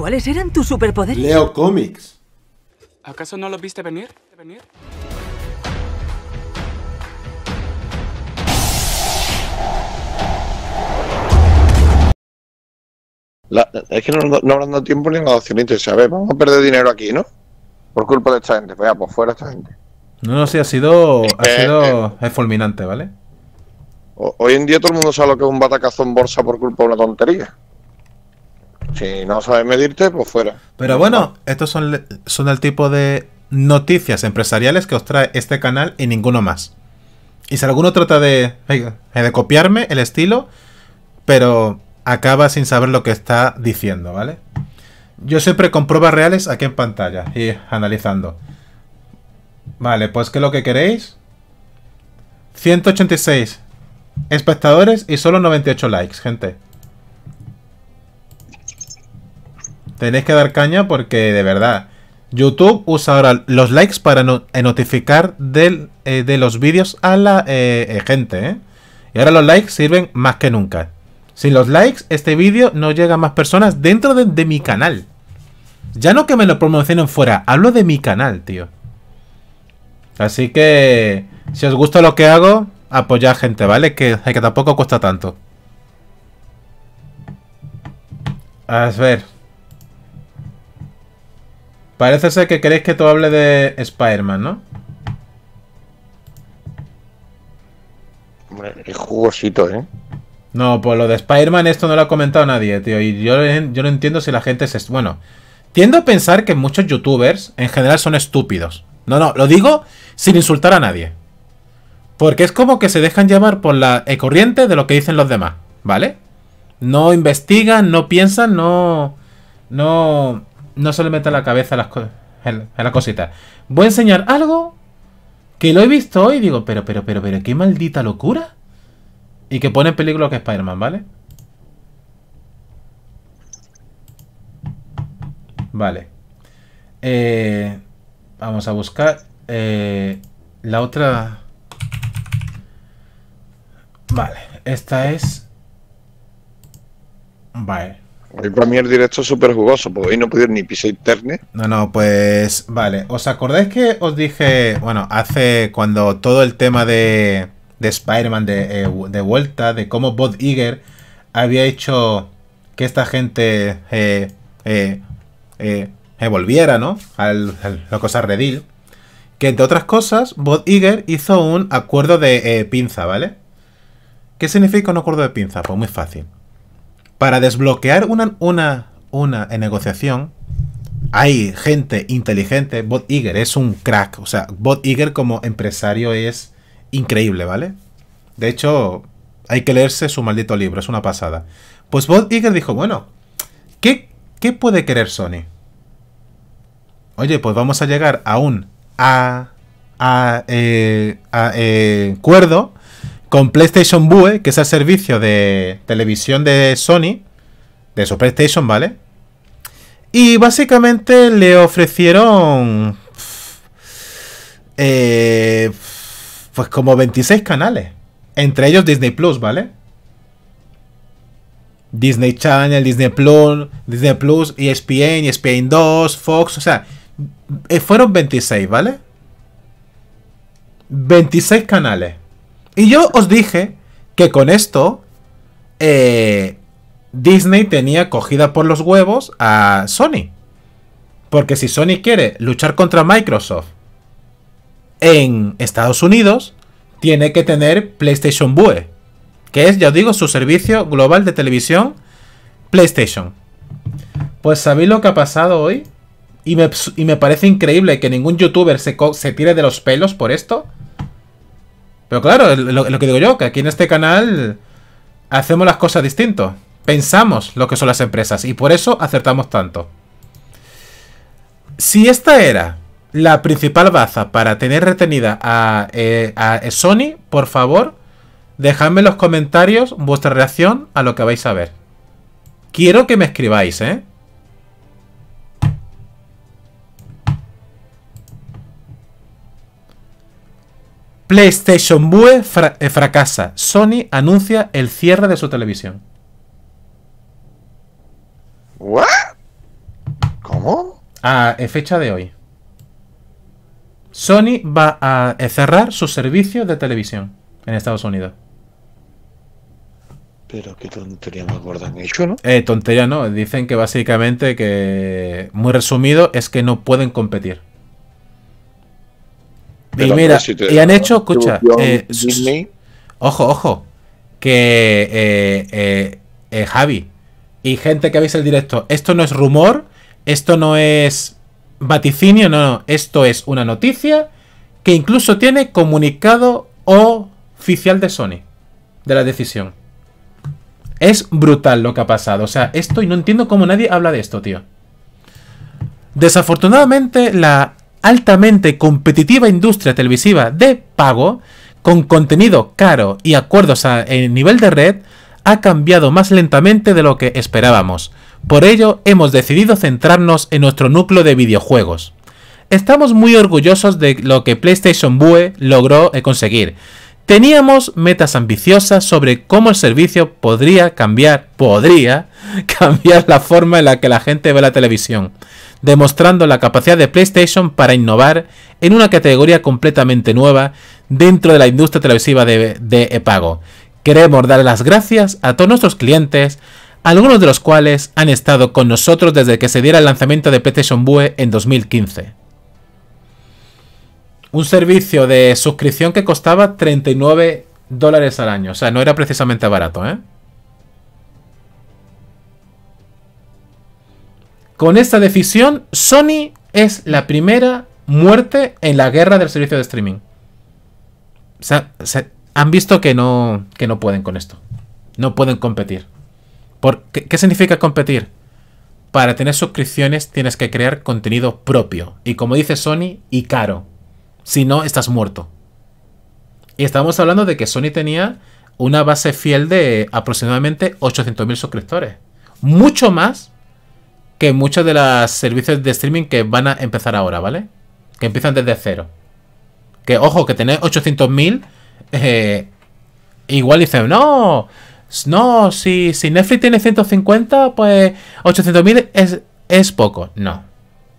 ¿Cuáles eran tus superpoderes? Leo cómics. ¿Acaso no los viste venir? es que no, no, habrán dado tiempo ni nada los vamos a perder dinero aquí, ¿no? Por culpa de esta gente. Vaya, pues fuera esta gente. No, no, sí, ha sido, ha eh, sido eh. es fulminante, ¿vale? Hoy en día todo el mundo sabe lo que es un batacazo en bolsa por culpa de una tontería. Si no sabes medirte, pues fuera. Pero bueno, estos son, son el tipo de noticias empresariales que os trae este canal y ninguno más. Y si alguno trata de, de copiarme el estilo, pero acaba sin saber lo que está diciendo, ¿vale? Yo siempre con pruebas reales aquí en pantalla y analizando. Vale, pues ¿qué es lo que queréis? 186 espectadores y solo 98 likes, gente. Tenéis que dar caña porque de verdad. YouTube usa ahora los likes para eh, notificar eh, de los vídeos a la eh, eh gente. Y ahora los likes sirven más que nunca. Sin los likes, este vídeo no llega a más personas dentro de, mi canal. Ya no que me lo promocionen fuera, hablo de mi canal, tío. Así que, si os gusta lo que hago, apoyad gente, ¿vale? Que, que tampoco cuesta tanto. A ver. Parece ser que queréis que todo hable de Spider-Man, ¿no? Hombre, es jugosito, ¿eh? No, pues lo de Spider-Man esto no lo ha comentado nadie, tío. Y yo, no entiendo si la gente es... Bueno, tiendo a pensar que muchos youtubers en general son estúpidos. No, no, lo digo sin insultar a nadie. Porque es como que se dejan llamar por la e corriente de lo que dicen los demás, ¿vale? No investigan, no piensan, no... No... No se le meta la cabeza a las, en, cositas. Voy a enseñar algo que lo he visto hoy digo, pero, pero, pero, pero, qué maldita locura. Y que pone en peligro que es Spider-Man, ¿vale? Vale. Eh, vamos a buscar eh, la otra... Vale, esta es... Vale. Hoy para mí el directo es súper jugoso, porque hoy no pudieron ni pisar internet. No, no, pues vale. ¿Os acordáis que os dije, bueno, hace cuando todo el tema de, de Spider-Man de, eh, vuelta, de cómo Bob Iger había hecho que esta gente eh, eh, eh volviera, ¿no? A la cosa Redil. Que entre otras cosas, Bob Iger hizo un acuerdo de pinza, ¿vale? ¿Qué significa un acuerdo de pinza? Pues muy fácil para desbloquear una, una, una negociación, hay gente inteligente. Bot Iger es un crack. O sea, Bot Iger como empresario es increíble, ¿vale? De hecho, hay que leerse su maldito libro, es una pasada. Pues Bot Iger dijo, bueno, ¿qué, ¿qué puede querer Sony? Oye, pues vamos a llegar a un a, a, e, acuerdo e, con PlayStation Vue, que es el servicio de televisión de Sony, de su PlayStation, ¿vale? Y básicamente le ofrecieron... Eh, pues como 26 canales. Entre ellos Disney Plus, ¿vale? Disney Channel, Disney Plus, Disney Plus, ESPN, ESPN 2, Fox, o sea, eh, fueron 26, ¿vale? 26 canales. Y yo os dije que con esto eh, Disney tenía cogida por los huevos a Sony. Porque si Sony quiere luchar contra Microsoft en Estados Unidos, tiene que tener PlayStation Vue. que es, ya os digo, su servicio global de televisión PlayStation. Pues sabéis lo que ha pasado hoy. Y me, parece increíble que ningún youtuber se tire de los pelos por esto. Pero claro, lo, que digo yo, que aquí en este canal hacemos las cosas distinto. Pensamos lo que son las empresas y por eso acertamos tanto. Si esta era la principal baza para tener retenida a, eh, a eh, Sony, por favor, dejadme en los comentarios vuestra reacción a lo que vais a ver. Quiero que me escribáis, ¿eh? PlayStation Bue eh, fracasa. Sony anuncia el cierre de su televisión. ¿What? ¿Cómo? A eh, fecha de hoy. Sony va a eh, cerrar su servicio de televisión en Estados Unidos. Pero qué tontería más gorda han hecho, ¿no? Eh, tontería no. Dicen que básicamente que, muy resumido, es que no pueden competir y mira, y han hecho, escucha, eh, ojo, ojo, que eh, eh, Javi y gente que veis el directo, esto no es rumor, esto no es vaticinio, no, no, esto es una noticia que incluso tiene comunicado oficial de Sony de la decisión. Es brutal lo que ha pasado, o sea, esto y no entiendo cómo nadie habla de esto, tío. Desafortunadamente, la altamente competitiva industria televisiva de pago, con contenido caro y acuerdos a, nivel de red, ha cambiado más lentamente de lo que esperábamos. Por ello, hemos decidido centrarnos en nuestro núcleo de videojuegos. Estamos muy orgullosos de lo que PlayStation Vue logró eh, conseguir. Teníamos metas ambiciosas sobre cómo el servicio podría cambiar, podría cambiar la forma en la que la gente ve la televisión demostrando la capacidad de PlayStation para innovar en una categoría completamente nueva dentro de la industria televisiva de, pago. Queremos dar las gracias a todos nuestros clientes, algunos de los cuales han estado con nosotros desde que se diera el lanzamiento de PlayStation Vue en 2015. Un servicio de suscripción que costaba 39 dólares al año, o sea, no era precisamente barato, ¿eh? Con esta decisión, Sony es la primera muerte en la guerra del servicio de streaming. se han visto que no, que no pueden con esto. No pueden competir. ¿Por qué, ¿Qué significa competir? Para tener suscripciones tienes que crear contenido propio. Y como dice Sony, y caro. Si no, estás muerto. Y estamos hablando de que Sony tenía una base fiel de aproximadamente 800.000 suscriptores. Mucho más que muchos de los servicios de streaming que van a empezar ahora, ¿vale? Que empiezan desde cero. Que ojo, que tenéis 800.000, eh, igual dicen, no, no, si, si Netflix tiene 150, pues 800.000 es, es poco. No,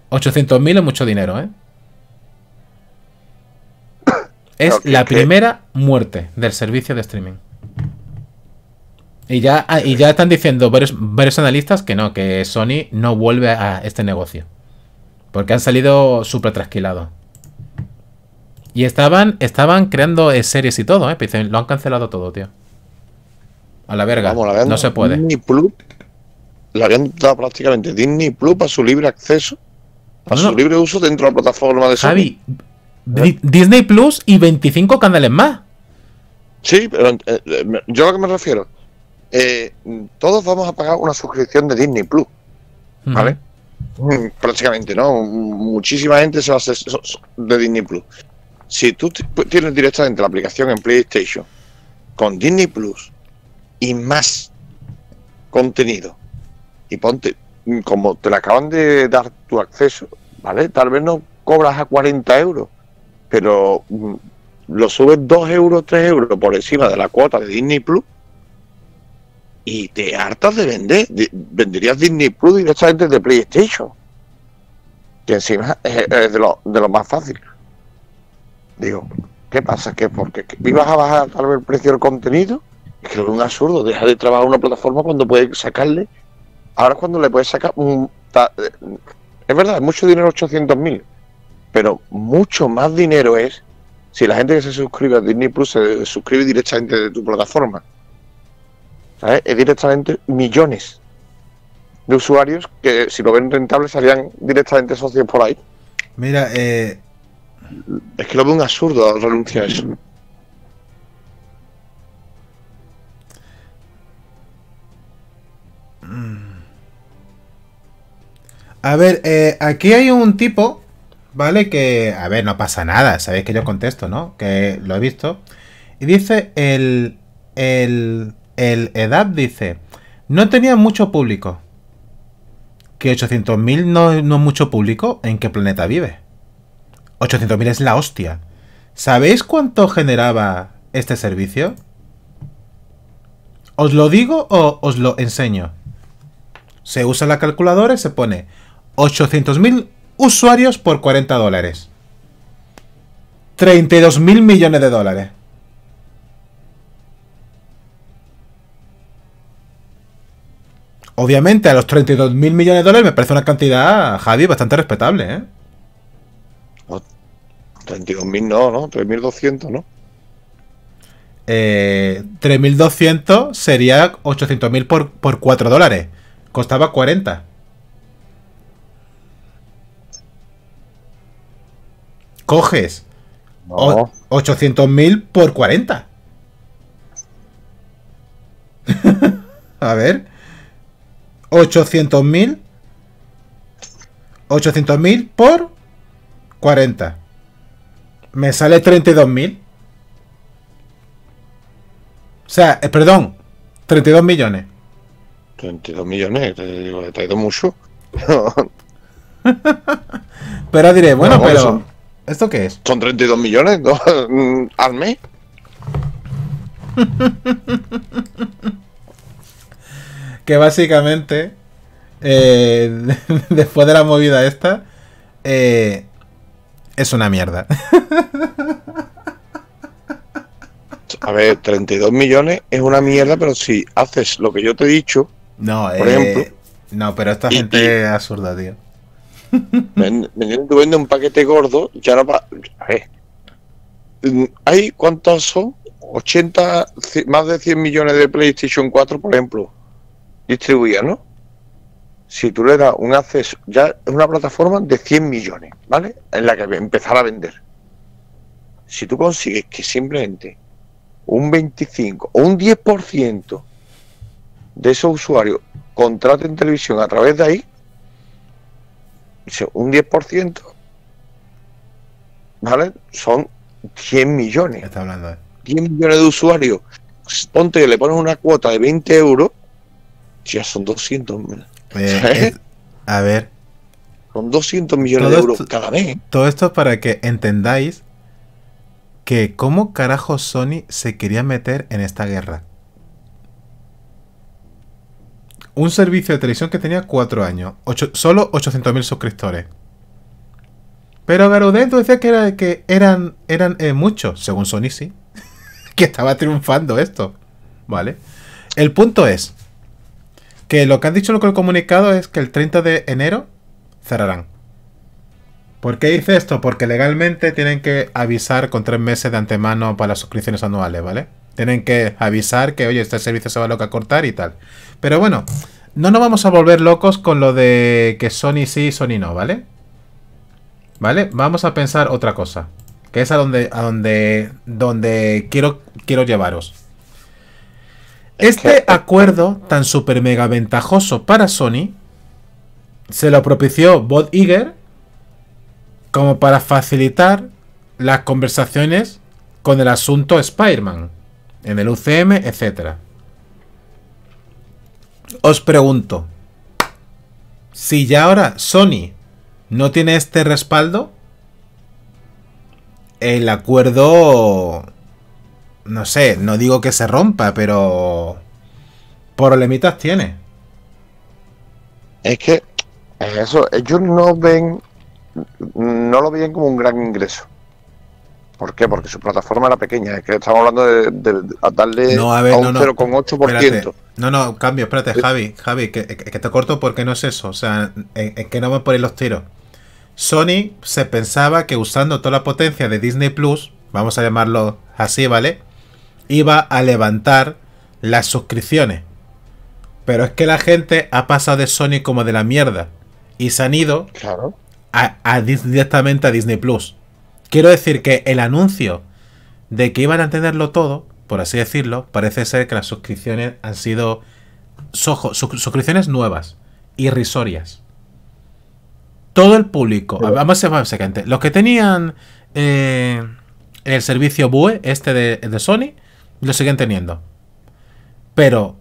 800.000 es mucho dinero, ¿eh? Es la primera muerte del servicio de streaming. Y ya, ah, y ya están diciendo varios, analistas que no, que Sony no vuelve a este negocio. Porque han salido súper trasquilados. Y estaban, estaban creando eh, series y todo, ¿eh? Lo han cancelado todo, tío. A la verga. no se puede. Disney Plus. la habían dado prácticamente Disney Plus para su libre acceso. Para su libre uso dentro de la plataforma de Sony. Disney Plus y 25 canales más. Sí, pero eh, eh, yo a qué me refiero eh, todos vamos a pagar una suscripción de Disney Plus, ¿vale? Mm, prácticamente, ¿no? Muchísima gente se va a hacer de Disney Plus. Si tú tienes directamente la aplicación en PlayStation con Disney Plus y más contenido, y ponte, mm, como te la acaban de dar tu acceso, ¿vale? Tal vez no cobras a 40 euros, pero mm, lo subes 2 euros, 3 euros por encima de la cuota de Disney Plus y te hartas de vender. Venderías Disney Plus directamente de PlayStation. Que encima es de lo, de lo más fácil. Digo, ¿qué pasa? ¿Qué? Porque ibas a bajar tal vez el precio del contenido. Es que es un absurdo. Deja de trabajar una plataforma cuando puedes sacarle. Ahora cuando le puedes sacar un. Es verdad, es mucho dinero, 800.000 mil. Pero mucho más dinero es si la gente que se suscribe a Disney Plus se suscribe directamente de tu plataforma. Es directamente millones de usuarios que si lo ven rentable salían directamente socios por ahí. Mira, eh, es que lo veo un absurdo renunciar a eso. Mm. A ver, eh, aquí hay un tipo, ¿vale? Que, a ver, no pasa nada, sabéis que yo contesto, ¿no? Que lo he visto. Y dice el, el el edad dice, no tenía mucho público. ¿Que 800.000 no, no mucho público? ¿En qué planeta vive? 800.000 es la hostia. ¿Sabéis cuánto generaba este servicio? ¿Os lo digo o os lo enseño? Se usa la calculadora y se pone 800.000 usuarios por 40 dólares. 32.000 millones de dólares. Obviamente, a los 32 mil millones de dólares me parece una cantidad, Javi, bastante respetable, ¿eh? 32.000 no, ¿no? 3.200, ¿no? Eh, 3.200 sería 800.000 por, por 4 dólares. Costaba 40. Coges 800 800.000 por 40. A ver. 800.000 800.000 por 40. Me sale 32.000. O sea, eh, perdón, 32 millones. 32 millones, te digo, he traído mucho. pero diré, bueno, pero. ¿Esto qué es? Son 32 millones, Al mes. que básicamente, eh, después de la movida esta, eh, es una mierda. A ver, 32 millones es una mierda, pero si haces lo que yo te he dicho, no, por eh, ejemplo. No, pero esta gente es absurda, tío. Vendiendo un paquete gordo ...ya no va. A ver. ¿Hay cuántos son? 80, más de 100 millones de PlayStation 4, por ejemplo distribuía, ¿no? Si tú le das un acceso, ya es una plataforma de 100 millones, ¿vale? En la que empezar a vender. Si tú consigues que simplemente un 25 o un 10% de esos usuarios contraten televisión a través de ahí, un 10%, ¿vale? Son 100 millones. Está hablando, eh. millones de usuarios. Ponte que le pones una cuota de 20 euros ya son 200. Eh, a ver. Son 200 millones de euros cada vez Todo esto para que entendáis que cómo carajo Sony se quería meter en esta guerra. Un servicio de televisión que tenía 4 años, solo 800.000 suscriptores. Pero Garudén, decía que, que eran, eh, muchos, según Sony sí, que estaba triunfando esto. ¿Vale? El punto es, que lo que han dicho que el comunicado es que el 30 de enero cerrarán. ¿Por qué dice esto? Porque legalmente tienen que avisar con tres meses de antemano para las suscripciones anuales, ¿vale? Tienen que avisar que, oye, este servicio se va a loca a cortar y tal. Pero bueno, no nos vamos a volver locos con lo de que Sony sí, Sony no, ¿vale? ¿Vale? Vamos a pensar otra cosa. Que es a donde, a donde, donde quiero, quiero llevaros. Este acuerdo tan super mega ventajoso para Sony se lo propició Bob Eager como para facilitar las conversaciones con el asunto Spider-Man en el UCM, etc. Os pregunto, si ya ahora Sony no tiene este respaldo, el acuerdo no sé, no digo que se rompa, pero problemitas tiene. Es que eso, ellos no ven, no lo ven como un gran ingreso. ¿Por qué? Porque su plataforma era pequeña. Es que estamos hablando de, de, darle no, a, un no, no. 0,8%. No, no, cambio, espérate, Javi, Javi, que, te corto porque no es eso. O sea, es, que no me por los tiros. Sony se pensaba que usando toda la potencia de Disney Plus, vamos a llamarlo así, ¿vale? iba a levantar las suscripciones. Pero es que la gente ha pasado de Sony como de la mierda y se han ido claro. directamente a Disney Plus. Quiero decir que el anuncio de que iban a tenerlo todo, por así decirlo, parece ser que las suscripciones han sido suscripciones nuevas, irrisorias. Todo el público, vamos a ver los que tenían eh, el servicio BUE, este de Sony, lo siguen teniendo. Pero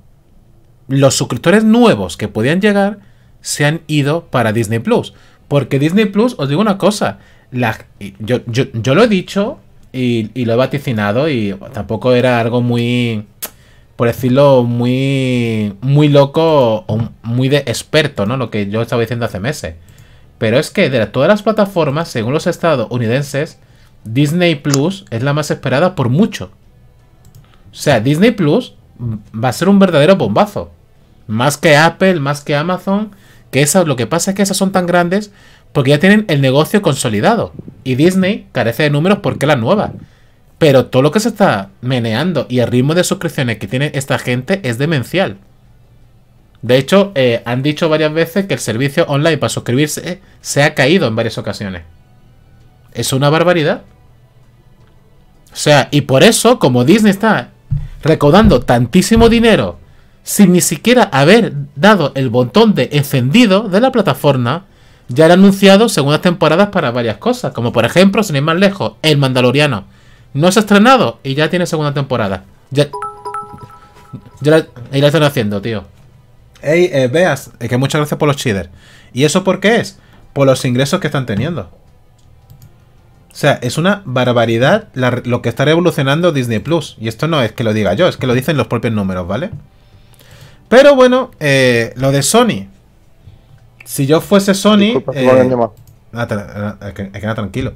los suscriptores nuevos que podían llegar se han ido para Disney Plus. Porque Disney Plus, os digo una cosa, yo, lo he dicho y, lo he vaticinado y tampoco era algo muy, por decirlo, muy, muy loco o muy de experto, ¿no? Lo que yo estaba diciendo hace meses. Pero es que de todas las plataformas, según los estadounidenses, Disney Plus es la más esperada por mucho. O sea, Disney Plus va a ser un verdadero bombazo. Más que Apple, más que Amazon. Que lo que pasa es que esas son tan grandes porque ya tienen el negocio consolidado. Y Disney carece de números porque es la nueva. Pero todo lo que se está meneando y el ritmo de suscripciones que tiene esta gente es demencial. De hecho, eh, han dicho varias veces que el servicio online para suscribirse se ha caído en varias ocasiones. Es una barbaridad. O sea, y por eso, como Disney está recaudando tantísimo dinero sin ni siquiera haber dado el botón de encendido de la plataforma, ya han anunciado segundas temporadas para varias cosas, como por ejemplo, sin ir más lejos, El Mandaloriano. No se ha estrenado y ya tiene segunda temporada. Ya, ya, la, están haciendo, tío. Ey, eh, veas, eh, que muchas gracias por los cheaters. ¿Y eso por qué es? Por los ingresos que están teniendo. O sea, es una barbaridad lo que está revolucionando Disney Plus. Y esto no es que lo diga yo, es que lo dicen los propios números, ¿vale? Pero bueno, eh, lo de Sony. Si yo fuese Sony. Disculpa, que, eh, ah, ah, que, tranquilo.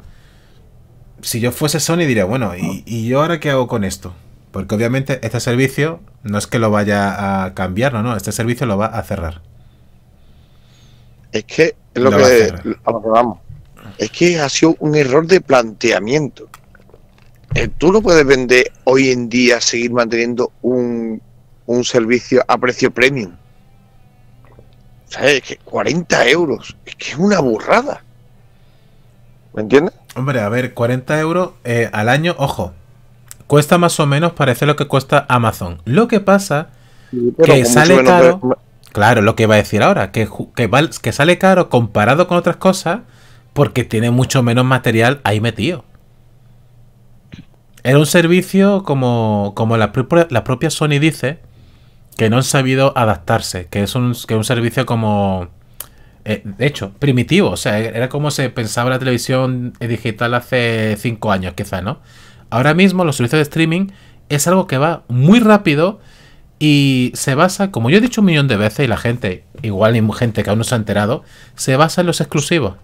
Si yo fuese Sony, diría, bueno, ¿y, yo ahora qué hago con esto? Porque obviamente este servicio no es que lo vaya a cambiar, no, no, este servicio lo va a cerrar. Es que es lo que vamos es que ha sido un error de planteamiento. Eh, tú no puedes vender hoy en día, seguir manteniendo un, servicio a precio premium. ¿Sabes? Es que 40 euros, es que es una burrada. ¿Me entiendes? Hombre, a ver, 40 euros eh, al año, ojo, cuesta más o menos parece lo que cuesta Amazon. Lo que pasa que sale caro. Claro, lo que va a decir ahora, que, que sale caro comparado con otras cosas, porque tiene mucho menos material ahí metido. Era un servicio como, como la, propia, Sony dice, que no han sabido adaptarse, que es un, servicio como... Eh, de hecho, primitivo, o sea, era como se pensaba la televisión digital hace cinco años quizás, ¿no? Ahora mismo los servicios de streaming es algo que va muy rápido y se basa, como yo he dicho un millón de veces y la gente, igual hay gente que aún no se ha enterado, se basa en los exclusivos.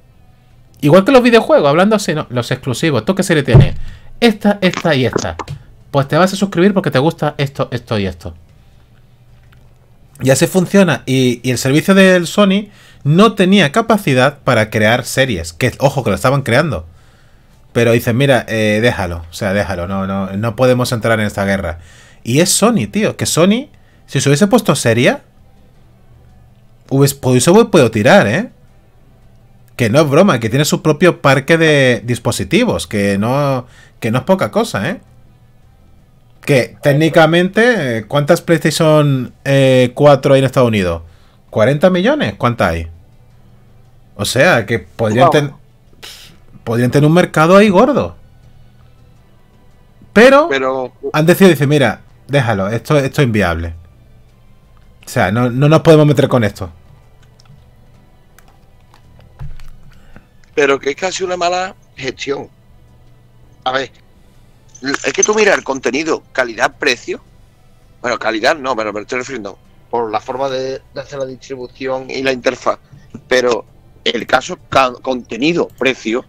Igual que los videojuegos, hablando así, ¿no? Los exclusivos, ¿tú qué serie tienes? Esta, esta y esta. Pues te vas a suscribir porque te gusta esto, esto y esto. Ya se funciona. Y, el servicio del Sony no tenía capacidad para crear series. Que, ojo, que lo estaban creando. Pero dicen, mira, eh, déjalo. O sea, déjalo. No, no, no podemos entrar en esta guerra. Y es Sony, tío. Que Sony, si se hubiese puesto serie, pues, hubiese podido tirar, ¿eh? que no es broma, que tiene su propio parque de dispositivos, que no, que no es poca cosa, ¿eh? Que técnicamente, eh, ¿cuántas PlayStation 4 eh, hay en Estados Unidos? ¿40 millones? ¿Cuántas hay? O sea, que podrían, podrían tener un mercado ahí gordo. Pero, Pero... han decidido, dice, mira, déjalo, esto, esto es inviable. O sea, no, no nos podemos meter con esto. pero que es casi una mala gestión. A ver, es que tú miras el contenido, calidad-precio. Bueno, calidad no, pero me estoy refiriendo por la forma de, hacer la distribución y la interfaz. Pero el caso contenido-precio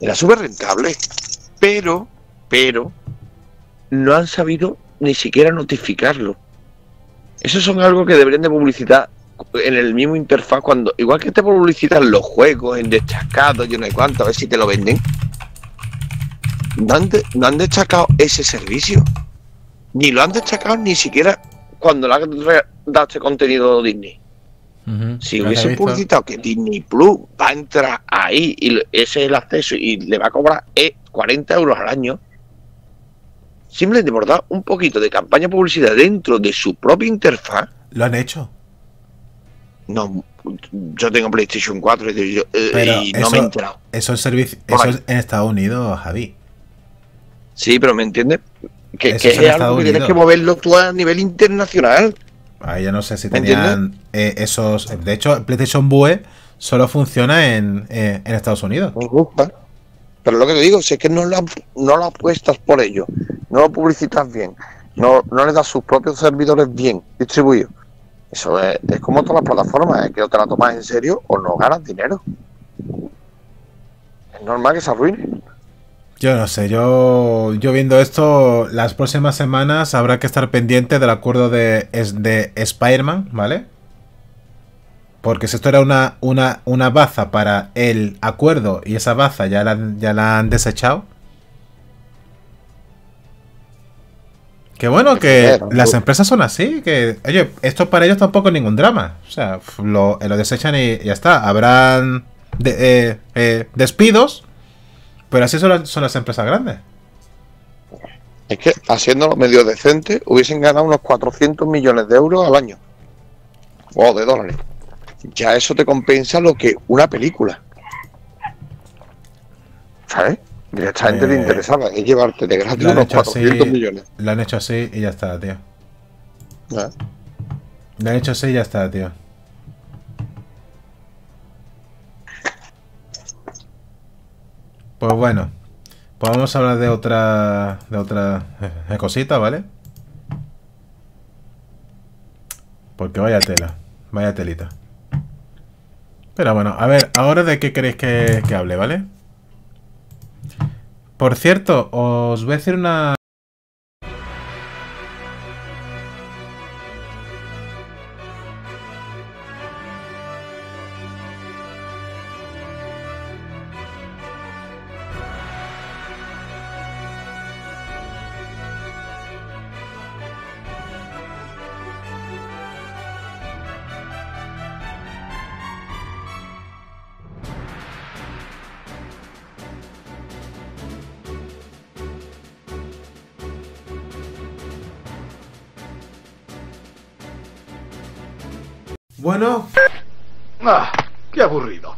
era súper rentable, pero, pero, no han sabido ni siquiera notificarlo. Eso son algo que deberían de publicitar en el mismo interfaz, cuando igual que te publicitan los juegos en destacado, yo no sé cuánto, a ver si te lo venden. No han, destacado ese servicio. Ni lo han destacado ni siquiera cuando le han dado este contenido Disney. Si hubiese publicitado que Disney Plus va a entrar ahí y ese es el acceso y le va a cobrar 40 eh, euros al año, simplemente por dar un poquito de campaña publicidad dentro de su propia interfaz. Lo han hecho. No, yo tengo PlayStation 4 eh, y, no me he enterado. Eso es, en Estados Unidos, Javi. Sí, pero ¿me entiendes? Que, es algo que tienes que moverlo tú a nivel internacional. Ah, yo no sé si tenían eh, esos. De hecho, PlayStation Vue solo funciona en, eh, en Estados Unidos. Pero lo que te digo, si es que no lo, no lo apuestas por ello, no lo publicitas bien, no, no le das sus propios servidores bien distribuidos, eso es, es como todas las plataformas, es ¿eh? que o te la tomas en serio o no ganas dinero. Es normal que se arruine. Yo no sé, yo, yo viendo esto, las próximas semanas habrá que estar pendiente del acuerdo de, de Spider-Man, ¿vale? Porque si esto era una, una, una baza para el acuerdo y esa baza ya ya la han desechado, Qué bueno que las empresas son así, que oye, esto para ellos tampoco es ningún drama. O sea, eh, lo, desechan y ya está. Habrán eh, eh, despidos, pero así son las, son las empresas grandes. Es que haciéndolo medio decente hubiesen ganado unos 400 millones de euros al año. O de dólares. Ya eso te compensa lo que una película. ¿Sabes? Directamente le eh, interesaba, es llevarte de gratis unos 400 millones. La han hecho así y ya está, tío. Ah. La han hecho así y ya está, tío. Pues bueno, pues vamos a hablar de otra, de otra eh, cosita, ¿vale? Porque vaya tela, vaya telita. Pero bueno, a ver, ahora de qué queréis que, que hable, ¿vale? vale por cierto, os voy a hacer una Bueno. Ah, qué aburrido.